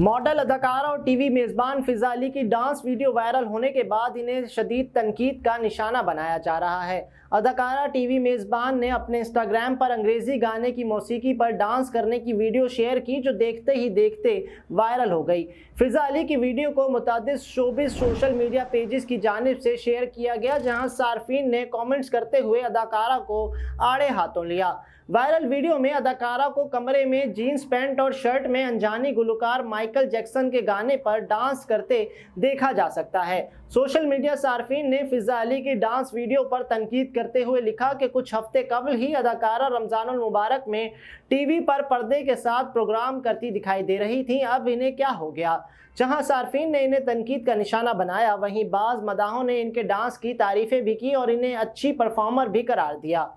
model अदाकारा और TV मेज़बान फिजा अली की डांस वीडियो वायरल होने के बाद इन्हें शदीद तनकीद का निशाना बनाया जा रहा है अदाकारा टीवी मेज़बान ने अपने इंस्टाग्राम पर अंग्रेज़ी गाने की मौसीकी पर डांस करने की वीडियो शेयर की जो देखते ही देखते वायरल हो गई फिजा अली की वीडियो को मुतद शोबिस सोशल मीडिया पेजेस की जानब से शेयर किया गया जहाँ सार्फिन ने कॉमेंट्स करते हुए अदाकारा को आड़े हाथों लिया वायरल वीडियो में अदाकारा को कमरे में जीन्स पैंट और शर्ट में अनजानी गुलकार माइकल जैक्सन के गाने पर डांस करते देखा जा सकता है सोशल मीडिया सार्फिन ने फिजा अली की डांस वीडियो पर तनकीद करते हुए लिखा कि कुछ हफ्ते कबल ही अदाकारा रमज़ान मुबारक में टीवी पर पर्दे के साथ प्रोग्राम करती दिखाई दे रही थी अब इन्हें क्या हो गया जहां सार्फिन ने इन्हें तनकीद का निशाना बनाया वहीं बाज़ मदाहों ने इनके डांस की तारीफ़ें भी की और इन्हें अच्छी परफॉर्मर भी करार दिया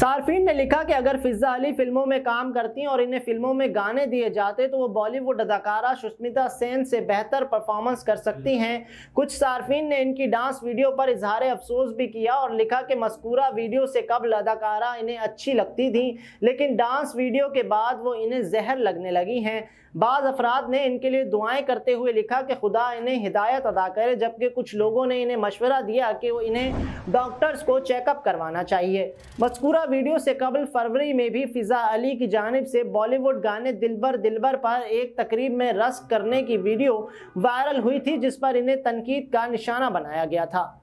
सार्फिन ने लिखा कि अगर फिजा अली फिल्मों में काम करती और इन्हें फिल्मों में गाने दिए जाते तो वो बॉलीवुड अदाकारा सुष्मिता सेन से बेहतर परफॉर्मेंस कर सकती हैं कुछ सार्फिन ने इनकी डांस वीडियो पर इजहार अफसोस भी किया और लिखा कि मस्कूरा वीडियो से कबल अदाकारा इन्हें अच्छी लगती थी लेकिन डांस वीडियो के बाद वो इन्हें जहर लगने लगी हैं बाज़ अफराद ने इनके लिए दुआएं करते हुए लिखा कि खुदा इन्हें हिदायत अदा करे जबकि कुछ लोगों ने इन्हें मशवरा दिया कि वो इन्हें डॉक्टर्स को चेकअप करवाना चाहिए मस्कूरा वीडियो से कबल फरवरी में भी फ़िज़ा अली की जानब से बॉलीवुड गाने दिलबर दिलबर पर एक तकरीब में रस्क करने की वीडियो वायरल हुई थी जिस पर इन्हें तनकीद का निशाना बनाया गया था